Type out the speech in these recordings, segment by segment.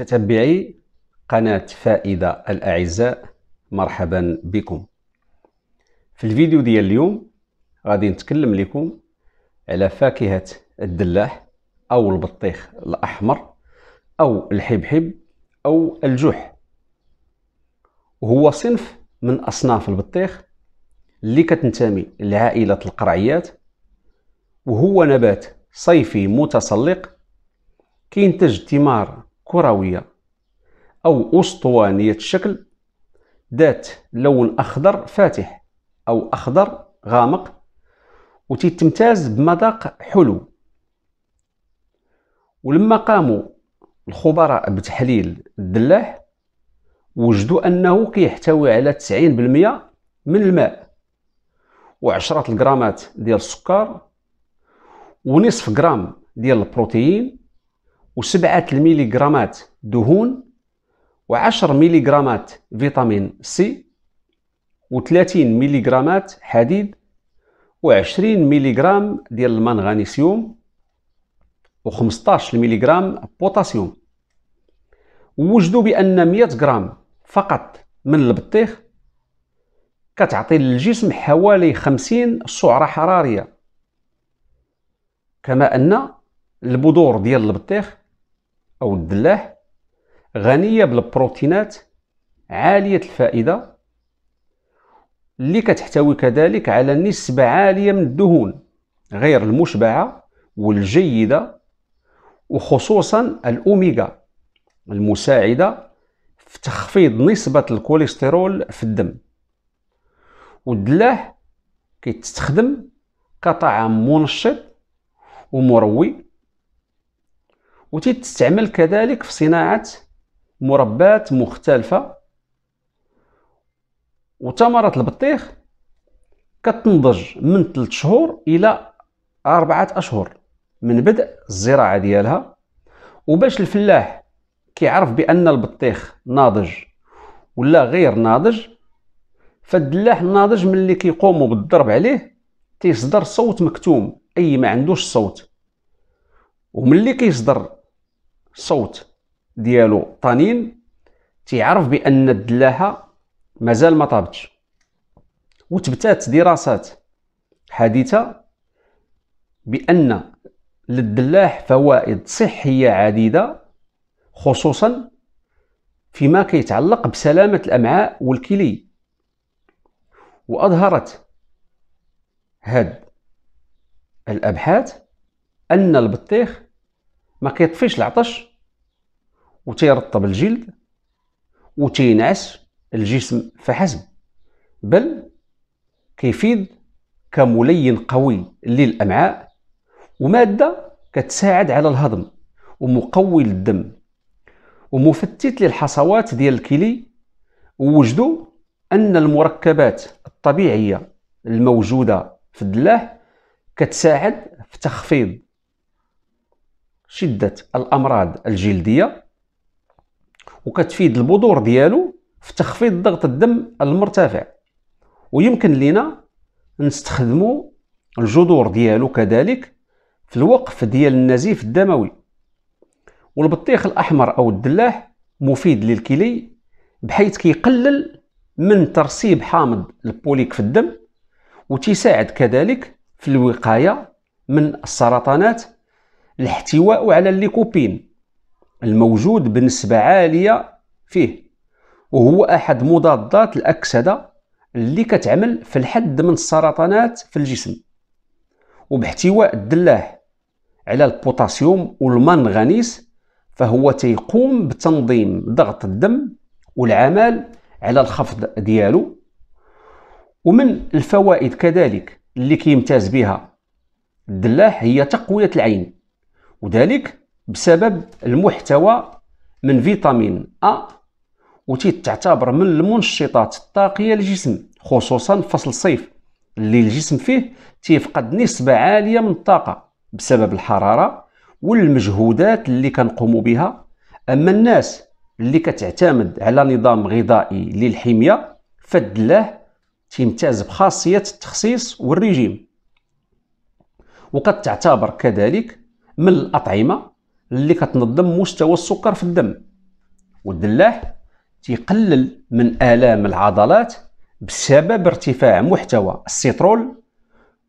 متتبعي قناة فائدة الأعزاء مرحبا بكم في الفيديو ديال اليوم غادي نتكلم لكم على فاكهة الدلاح أو البطيخ الأحمر أو الحبحب أو الجح وهو صنف من أصناف البطيخ اللي كتنتمي لعائلة القرعيات وهو نبات صيفي متسلق كينتج ثمار كروية أو أسطوانية الشكل ذات لون أخضر فاتح أو أخضر غامق وتتمتاز بمذاق حلو ولما قاموا الخبراء بتحليل الدلاح وجدوا أنه كيحتوي على 90% من الماء وعشرات الجرامات ديال السكر ونصف جرام ديال البروتين وسبعة الميليغرامات دهون وعشر ميليغرامات فيتامين سي وثلاثين ميليغرامات حديد وعشرين ميليغرام ديال المنغنيسيوم و15 ميليغرام بوتاسيوم ووجدوا بان 100 غرام فقط من البطيخ كتعطي للجسم حوالي 50 سعره حراريه كما ان البذور ديال البطيخ أو الدلاح غنية بالبروتينات عالية الفائدة اللي كتحتوي كذلك على نسبة عالية من الدهون غير المشبعة والجيدة وخصوصا الأوميغا المساعدة في تخفيض نسبة الكوليسترول في الدم والدلاح كيتستخدم كطعام منشط ومروي وتتستعمل كذلك في صناعة مربات مختلفة وثمرة البطيخ كتنضج من ثلاث شهور إلى أربعة أشهر من بدء الزراعة ديالها وباش الفلاح كيعرف بأن البطيخ ناضج ولا غير ناضج فالدلاح الناضج ملي كيقوموا بالضرب عليه تيصدر صوت مكتوم أي ما عندوش صوت اللي كيصدر صوت ديالو طنين تيعرف بان الدلاحه مازال ما طابتش وتبتات دراسات حديثه بان للدلاح فوائد صحيه عديده خصوصا فيما كيتعلق بسلامه الامعاء والكلي واظهرت هاد الابحاث ان البطيخ ما كيطفيش العطش وتيرطب الجلد وتينعس الجسم فحسب بل كيفيد كملين قوي للأمعاء ومادة كتساعد على الهضم ومقوي للدم ومفتت للحصوات ديال الكلي ووجدوا أن المركبات الطبيعية الموجودة في الدلاح كتساعد في تخفيض شدة الأمراض الجلدية وكتفيد البذور ديالو في تخفيض ضغط الدم المرتفع ويمكن لنا نستخدمو الجذور ديالو كذلك في الوقف ديال النزيف الدموي والبطيخ الاحمر او الدلاح مفيد للكلي بحيث كيقلل من ترسيب حامض البوليك في الدم وتساعد كذلك في الوقايه من السرطانات الاحتواء على الليكوبين الموجود بنسبة عالية فيه وهو أحد مضادات الأكسدة اللي كتعمل في الحد من السرطانات في الجسم وباحتواء الدلاح على البوتاسيوم والمنغنيس فهو تيقوم بتنظيم ضغط الدم والعمل على الخفض ديالو ومن الفوائد كذلك اللي كيمتاز بها الدلاح هي تقوية العين وذلك بسبب المحتوى من فيتامين أ وتتعتبر من المنشطات الطاقية للجسم خصوصا فصل الصيف اللي الجسم فيه تيفقد نسبة عالية من الطاقة بسبب الحرارة والمجهودات اللي كنقوم بها أما الناس اللي كتعتمد على نظام غذائي للحمية فدله تيمتاز بخاصية التخصيص والرجيم وقد تعتبر كذلك من الأطعمة اللي كتنظم مستوى السكر في الدم والدلاح تيقلل من آلام العضلات بسبب ارتفاع محتوى السيترول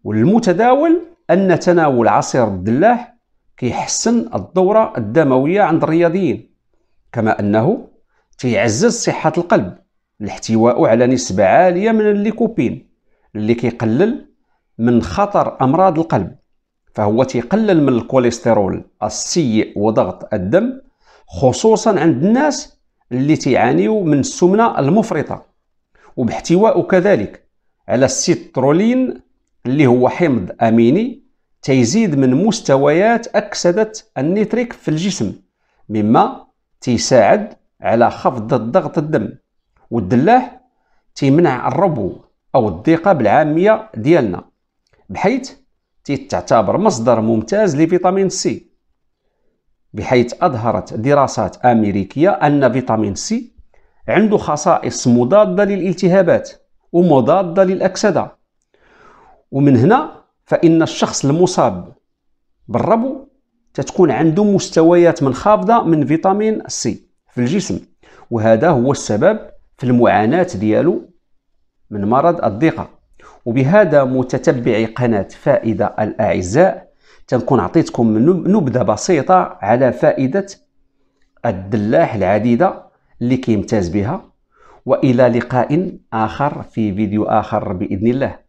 والمتداول أن تناول عصير الدلاح كيحسن الدورة الدموية عند الرياضيين كما أنه تيعزز صحة القلب الاحتواء على نسبة عالية من الليكوبين اللي كيقلل من خطر أمراض القلب فهو تيقلل من الكوليسترول السيء وضغط الدم خصوصا عند الناس اللي تيعانيو من السمنه المفرطه وباحتواء كذلك على السيترولين اللي هو حمض اميني تيزيد من مستويات اكسده النيتريك في الجسم مما تيساعد على خفض ضغط الدم والدلاح تيمنع الربو او الضيقه بالعاميه ديالنا بحيث تعتبر مصدر ممتاز لفيتامين سي بحيث أظهرت دراسات أمريكية أن فيتامين سي عنده خصائص مضادة للالتهابات ومضادة للأكسدة ومن هنا فإن الشخص المصاب بالربو تتكون عنده مستويات منخفضة من فيتامين سي في الجسم وهذا هو السبب في المعاناة ديالو من مرض الضيقة وبهذا متتبعي قناة فائدة الأعزاء تنكون عطيتكم نبذة بسيطة على فائدة الدلاح العديدة اللي كيمتاز بها وإلى لقاء آخر في فيديو آخر بإذن الله